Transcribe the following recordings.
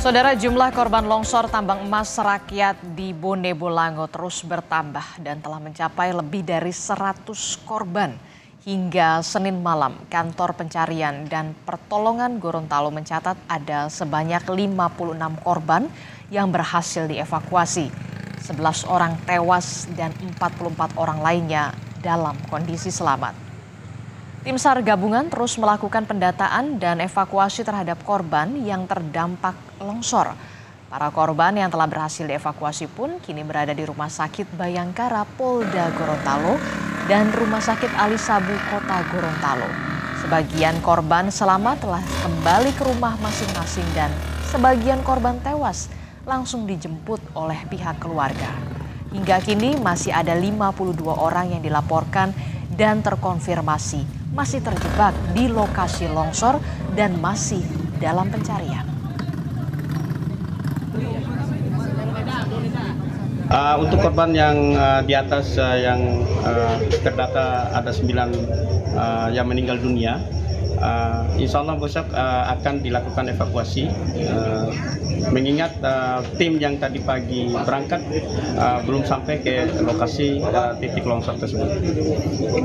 Saudara jumlah korban longsor tambang emas rakyat di Bone Bolango terus bertambah dan telah mencapai lebih dari 100 korban. Hingga Senin malam, kantor pencarian dan pertolongan Gorontalo mencatat ada sebanyak 56 korban yang berhasil dievakuasi. 11 orang tewas dan 44 orang lainnya dalam kondisi selamat. Tim SAR gabungan terus melakukan pendataan dan evakuasi terhadap korban yang terdampak longsor. Para korban yang telah berhasil dievakuasi pun kini berada di Rumah Sakit Bayangkara Polda Gorontalo dan Rumah Sakit Ali Sabu Kota Gorontalo. Sebagian korban selamat telah kembali ke rumah masing-masing dan sebagian korban tewas langsung dijemput oleh pihak keluarga. Hingga kini masih ada 52 orang yang dilaporkan dan terkonfirmasi masih terjebak di lokasi longsor dan masih dalam pencarian. Uh, untuk korban yang uh, di atas uh, yang uh, terdata ada 9 uh, yang meninggal dunia, uh, insya Allah besok uh, akan dilakukan evakuasi uh, mengingat uh, tim yang tadi pagi berangkat uh, belum sampai ke lokasi uh, titik longsor tersebut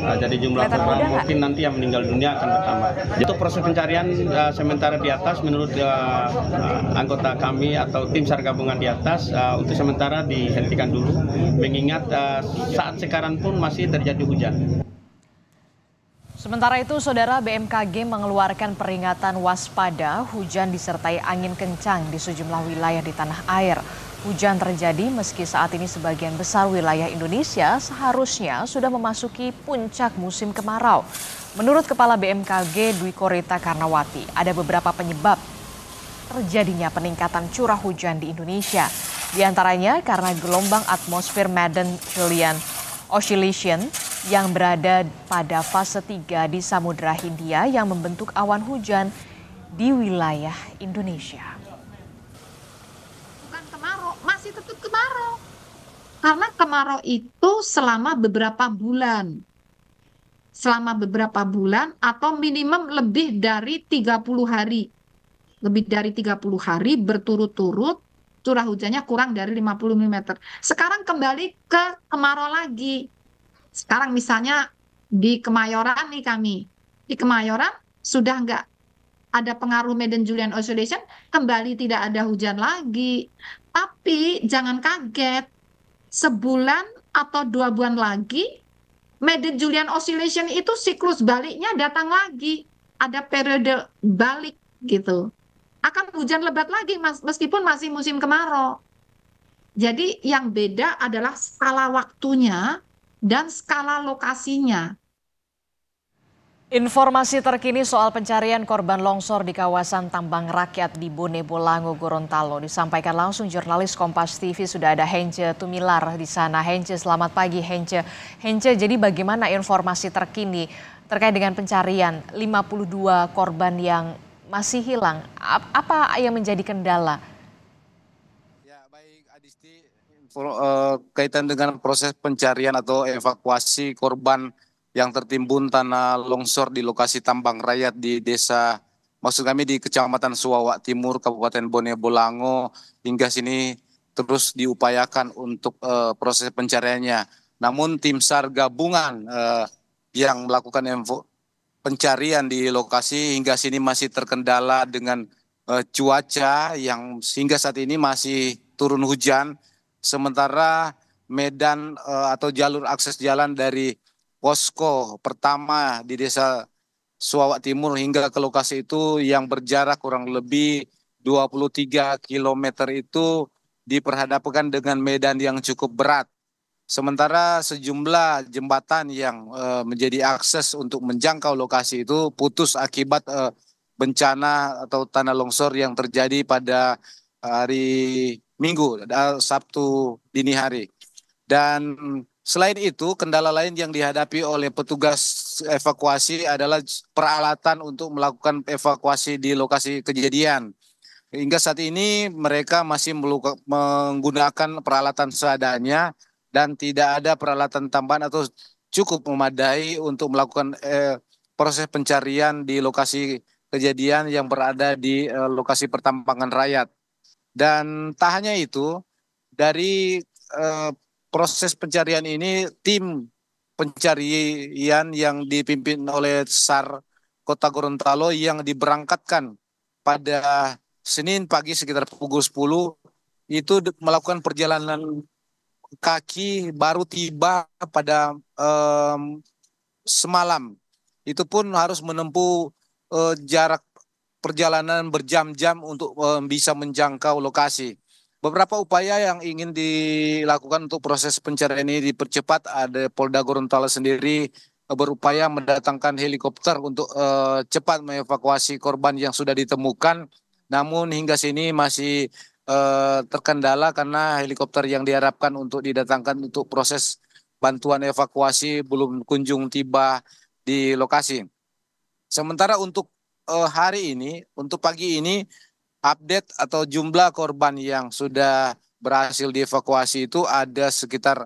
uh, jadi jumlah korban mungkin nanti yang meninggal dunia akan bertambah untuk proses pencarian uh, sementara di atas menurut uh, uh, anggota kami atau tim sar gabungan di atas uh, untuk sementara dihentikan dulu mengingat uh, saat sekarang pun masih terjadi hujan Sementara itu, Saudara BMKG mengeluarkan peringatan waspada hujan disertai angin kencang di sejumlah wilayah di tanah air. Hujan terjadi meski saat ini sebagian besar wilayah Indonesia seharusnya sudah memasuki puncak musim kemarau. Menurut Kepala BMKG Dwi Korita Karnawati, ada beberapa penyebab terjadinya peningkatan curah hujan di Indonesia. Di antaranya karena gelombang atmosfer Madden Julian Oscillation yang berada pada fase 3 di Samudra Hindia yang membentuk awan hujan di wilayah Indonesia. Bukan kemarau, masih tetap kemarau. Karena kemarau itu selama beberapa bulan. Selama beberapa bulan atau minimum lebih dari 30 hari. Lebih dari 30 hari berturut-turut curah hujannya kurang dari 50 mm. Sekarang kembali ke kemarau lagi sekarang misalnya di Kemayoran nih kami, di Kemayoran sudah enggak ada pengaruh Medan Julian Oscillation, kembali tidak ada hujan lagi. Tapi jangan kaget, sebulan atau dua bulan lagi, Medan Julian Oscillation itu siklus baliknya datang lagi. Ada periode balik gitu. Akan hujan lebat lagi mas, meskipun masih musim kemarau. Jadi yang beda adalah skala waktunya dan skala lokasinya. Informasi terkini soal pencarian korban longsor di kawasan tambang rakyat di Bone Bolango, Gorontalo disampaikan langsung jurnalis Kompas TV sudah ada Hence Tumilar di sana. Hence, selamat pagi Hence. Hence, jadi bagaimana informasi terkini terkait dengan pencarian 52 korban yang masih hilang? Apa yang menjadi kendala? Ya, baik Adisti, Eh, kaitan dengan proses pencarian atau evakuasi korban yang tertimbun tanah longsor di lokasi tambang rakyat di desa maksud kami di Kecamatan Suwawa Timur Kabupaten Bone Bolango hingga sini terus diupayakan untuk uh, proses pencariannya. Namun tim SAR gabungan uh, yang melakukan pencarian di lokasi hingga sini masih terkendala dengan uh, cuaca yang sehingga saat ini masih turun hujan Sementara medan uh, atau jalur akses jalan dari posko pertama di desa Suawak Timur hingga ke lokasi itu yang berjarak kurang lebih 23 km itu diperhadapkan dengan medan yang cukup berat. Sementara sejumlah jembatan yang e, menjadi akses untuk menjangkau lokasi itu putus akibat e, bencana atau tanah longsor yang terjadi pada hari minggu, Sabtu dini hari. Dan selain itu, kendala lain yang dihadapi oleh petugas evakuasi adalah peralatan untuk melakukan evakuasi di lokasi kejadian. Hingga saat ini mereka masih menggunakan peralatan seadanya dan tidak ada peralatan tambahan atau cukup memadai untuk melakukan eh, proses pencarian di lokasi kejadian yang berada di eh, lokasi pertambangan rakyat. Dan tak hanya itu, dari eh, proses pencarian ini tim pencarian yang dipimpin oleh SAR Kota Gorontalo yang diberangkatkan pada Senin pagi sekitar pukul 10 itu melakukan perjalanan kaki baru tiba pada um, semalam. Itu pun harus menempuh uh, jarak perjalanan berjam-jam untuk eh, bisa menjangkau lokasi. Beberapa upaya yang ingin dilakukan untuk proses pencarian ini dipercepat. Ada Polda Gorontalo sendiri eh, berupaya mendatangkan helikopter untuk uh, cepat mengevakuasi korban yang sudah ditemukan. Namun hingga sini masih uh, terkendala karena helikopter yang diharapkan untuk didatangkan untuk proses bantuan evakuasi belum kunjung tiba di lokasi. Sementara untuk uh, hari ini untuk pagi ini update atau jumlah korban yang sudah berhasil dievakuasi itu ada sekitar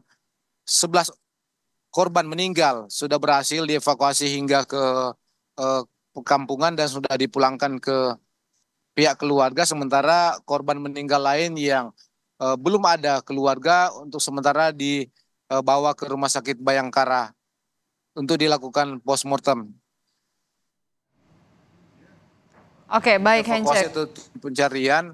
11 korban meninggal sudah berhasil dievakuasi hingga ke uh, eh, perkampungan dan sudah dipulangkan ke pihak keluarga sementara korban meninggal lain yang uh, belum ada keluarga untuk sementara dibawa ke rumah sakit Bayangkara untuk dilakukan post mortem. Oke, okay, baik Evakuasi itu pencarian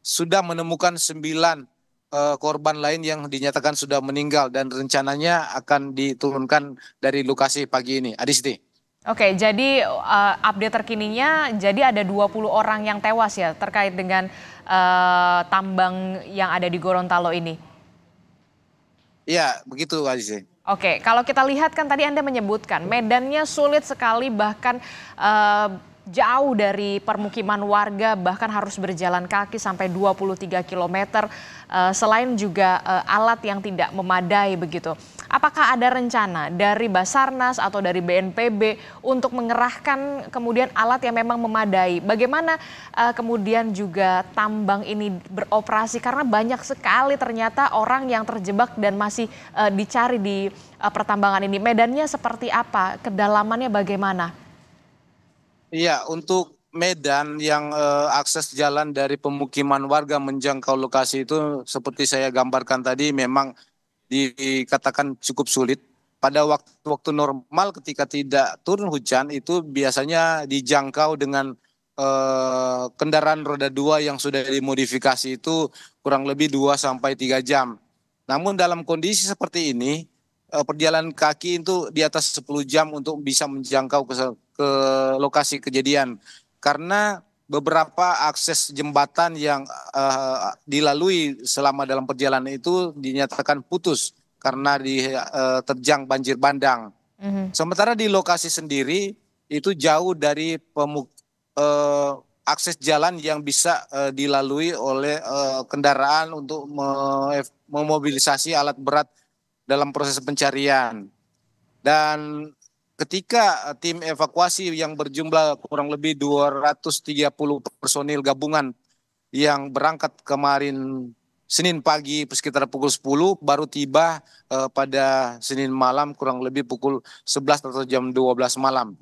sudah menemukan sembilan uh, korban lain yang dinyatakan sudah meninggal dan rencananya akan diturunkan dari lokasi pagi ini. Adisti. Oke, okay, jadi uh, update terkininya jadi ada 20 orang yang tewas ya terkait dengan uh, tambang yang ada di Gorontalo ini. Iya, begitu Adisti. Oke, okay, kalau kita lihat kan tadi Anda menyebutkan medannya sulit sekali bahkan uh, jauh dari permukiman warga bahkan harus berjalan kaki sampai 23 km eh, selain juga eh, alat yang tidak memadai begitu. Apakah ada rencana dari Basarnas atau dari BNPB untuk mengerahkan kemudian alat yang memang memadai? Bagaimana eh, kemudian juga tambang ini beroperasi karena banyak sekali ternyata orang yang terjebak dan masih dicari di pertambangan ini. Medannya seperti apa? Kedalamannya bagaimana? Iya, untuk Medan yang eh, akses jalan dari pemukiman warga menjangkau lokasi itu seperti saya gambarkan tadi memang dikatakan cukup sulit. Pada waktu-waktu normal ketika tidak turun hujan itu biasanya dijangkau dengan eh, kendaraan roda dua yang sudah dimodifikasi itu kurang lebih 2 sampai 3 jam. Namun dalam kondisi seperti ini eh, perjalanan kaki itu di atas 10 jam untuk bisa menjangkau ke ke lokasi kejadian karena beberapa akses jembatan yang uh, dilalui selama dalam perjalanan itu dinyatakan putus karena diterjang eh, uh, banjir bandang. Mm-hmm. Sementara di lokasi sendiri itu jauh dari pemuk, uh, akses jalan yang bisa uh, dilalui oleh uh, kendaraan untuk memobilisasi alat berat dalam proses pencarian. Dan ketika eh, tim evakuasi yang berjumlah kurang lebih 230 personil gabungan yang berangkat kemarin Senin pagi sekitar pukul 10 baru tiba eh, pada Senin malam kurang lebih pukul 11 atau jam 12 malam.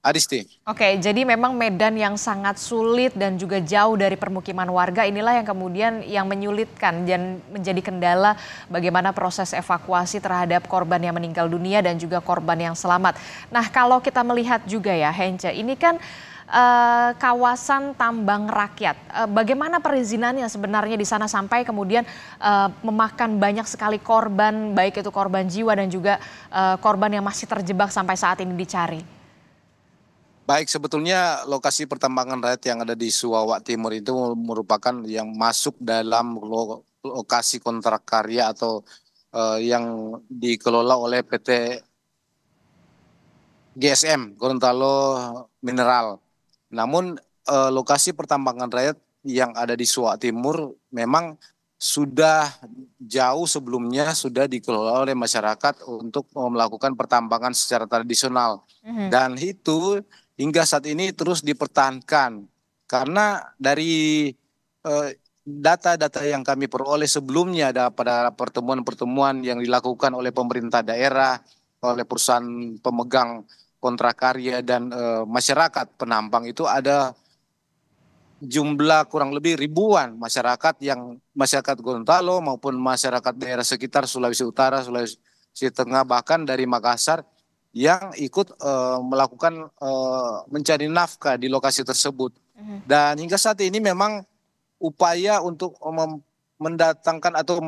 Adisti. Oke, jadi memang medan yang sangat sulit dan juga jauh dari permukiman warga inilah yang kemudian yang menyulitkan dan menjadi kendala bagaimana proses evakuasi terhadap korban yang meninggal dunia dan juga korban yang selamat. Nah, kalau kita melihat juga ya, Hence, ini kan eh, kawasan tambang rakyat. Eh, bagaimana perizinannya sebenarnya di sana sampai kemudian eh, memakan banyak sekali korban, baik itu korban jiwa dan juga eh, korban yang masih terjebak sampai saat ini dicari? Baik, sebetulnya lokasi pertambangan rakyat yang ada di Suwawak Timur itu merupakan yang masuk dalam lo lokasi kontrak karya atau uh, yang dikelola oleh PT GSM Gorontalo Mineral. Namun uh, lokasi pertambangan rakyat yang ada di Suwak Timur memang sudah jauh sebelumnya sudah dikelola oleh masyarakat untuk melakukan pertambangan secara tradisional mm -hmm. dan itu hingga saat ini terus dipertahankan karena dari eh, data-data yang kami peroleh sebelumnya pada pertemuan-pertemuan yang dilakukan oleh pemerintah daerah, oleh perusahaan pemegang kontrak karya dan eh, masyarakat penampang itu ada jumlah kurang lebih ribuan masyarakat yang masyarakat Gorontalo maupun masyarakat daerah sekitar Sulawesi Utara, Sulawesi Tengah bahkan dari Makassar yang ikut uh, melakukan uh, mencari nafkah di lokasi tersebut. Mm-hmm. Dan hingga saat ini memang upaya untuk eh, mendatangkan atau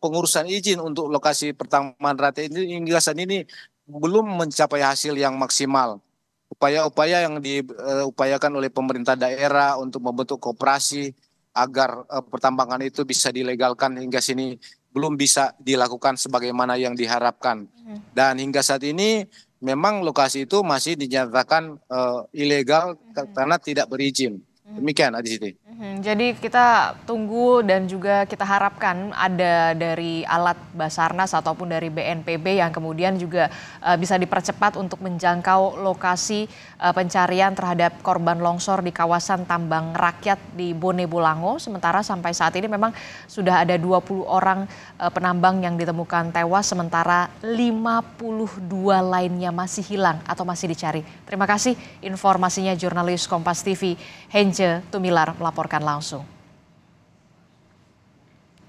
pengurusan izin untuk lokasi pertambangan rata ini hingga saat ini belum mencapai hasil yang maksimal. Upaya-upaya yang diupayakan uh, oleh pemerintah daerah untuk membentuk kooperasi agar uh, pertambangan itu bisa dilegalkan hingga sini belum bisa dilakukan sebagaimana yang diharapkan. Hmm. Dan hingga saat ini memang lokasi itu masih dinyatakan uh, ilegal hmm. karena tidak berizin. Hmm. Demikian Adi Siti. Hmm, jadi kita tunggu dan juga kita harapkan ada dari alat Basarnas ataupun dari BNPB yang kemudian juga uh, bisa dipercepat untuk menjangkau lokasi uh, pencarian terhadap korban longsor di kawasan tambang rakyat di Bone Bolango. Sementara sampai saat ini memang sudah ada 20 orang uh, penambang yang ditemukan tewas sementara 52 lainnya masih hilang atau masih dicari. Terima kasih informasinya jurnalis Kompas TV Hence Tumilar melaporkan melaporkan langsung.